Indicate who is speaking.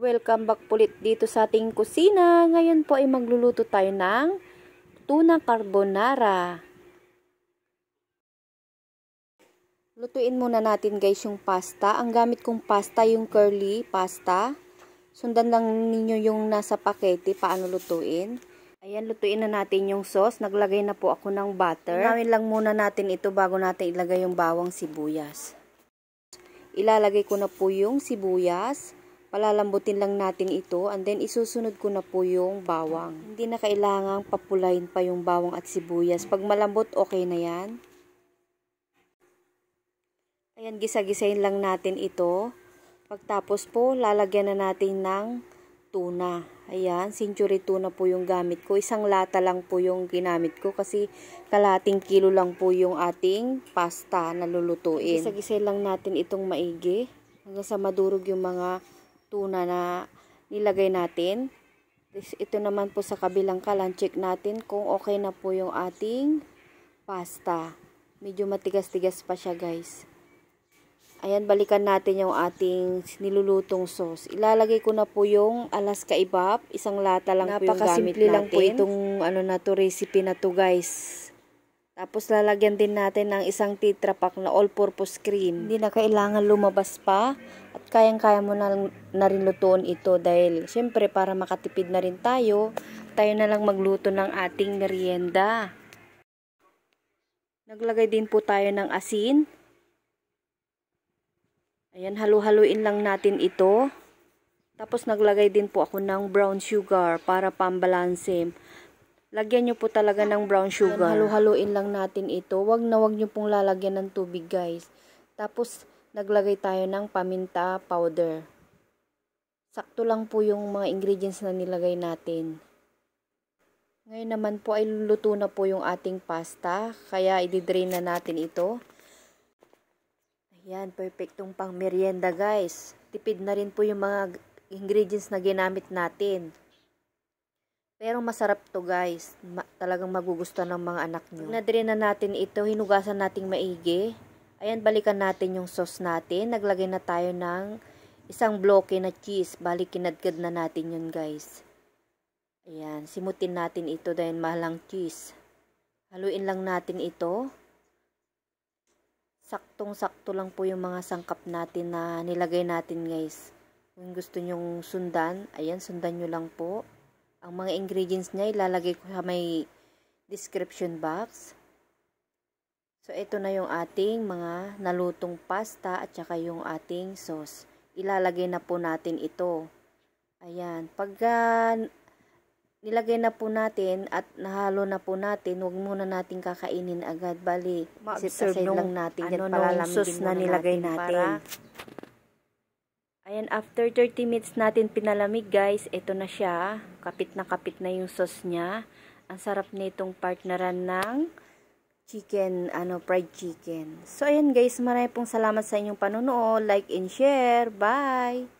Speaker 1: Welcome back ulit dito sa ating kusina. Ngayon po ay magluluto tayo ng tuna carbonara. Lutuin muna natin guys yung pasta. Ang gamit kong pasta yung curly pasta. Sundan lang ninyo yung nasa pakete paano lutuin. Ayan, lutuin na natin yung sauce. Naglagay na po ako ng butter. Inawin lang muna natin ito bago natin ilagay yung bawang sibuyas. Ilalagay ko na po yung sibuyas palalambutin lang natin ito and then isusunod ko na po yung bawang. Hindi na kailangang papulayin pa yung bawang at sibuyas. Pag malambot, okay na yan. Ayan, gisa-gisayin lang natin ito. Pagtapos po, lalagyan na natin ng tuna. Ayan, century tuna po yung gamit ko. Isang lata lang po yung ginamit ko kasi kalating kilo lang po yung ating pasta na lulutuin. Gisa-gisayin lang natin itong maigi hanggang sa madurog yung mga tuna na nilagay natin. This, ito naman po sa kabilang kalan, check natin kung okay na po yung ating pasta. Medyo matigas-tigas pa siya guys. Ayan, balikan natin yung ating nilulutong sauce. Ilalagay ko na po yung Alaska Ibap. Isang lata lang Napaka po yung gamit natin. lang po itong ano na to, recipe na to guys. Tapos lalagyan din natin ng isang tetra pack na all-purpose cream. Hindi na kailangan lumabas pa kayang-kaya mo na, na rin lutuin ito dahil syempre para makatipid na rin tayo, tayo na lang magluto ng ating merienda. Naglagay din po tayo ng asin. Ayan, halu-haluin lang natin ito. Tapos naglagay din po ako ng brown sugar para pambalanse. Lagyan nyo po talaga ng brown sugar. Halu-haluin lang natin ito. Wag na wag nyo pong lalagyan ng tubig guys. Tapos naglagay tayo ng paminta powder. Sakto lang po yung mga ingredients na nilagay natin. Ngayon naman po ay luluto na po yung ating pasta, kaya ididrain na natin ito. Ayan, perfectong pang merienda guys. Tipid na rin po yung mga ingredients na ginamit natin. Pero masarap to guys, Ma talagang magugustuhan ng mga anak nyo. Nadrain na natin ito, hinugasan natin maigi. Ayan, balikan natin yung sauce natin. Naglagay na tayo ng isang bloke na cheese. Bali, kinadgad na natin yun, guys. Ayan, simutin natin ito dahil mahalang cheese. Haluin lang natin ito. Saktong-sakto lang po yung mga sangkap natin na nilagay natin, guys. Kung gusto nyong sundan, ayan, sundan nyo lang po. Ang mga ingredients niya, ilalagay ko sa may description box. So, ito na yung ating mga nalutong pasta at saka yung ating sauce. Ilalagay na po natin ito. Ayan. Pagka ah, nilagay na po natin at nahalo na po natin, huwag muna natin kakainin agad. Bali, sit aside lang natin. Ano, yan, palalamigin sauce na nilagay natin. natin. Para... Ayan, after 30 minutes natin pinalamig guys, ito na siya. Kapit na kapit na yung sauce niya. Ang sarap nitong partneran ng chicken, ano, fried chicken. So, ayan guys, marami pong salamat sa inyong panonood. Like and share. Bye!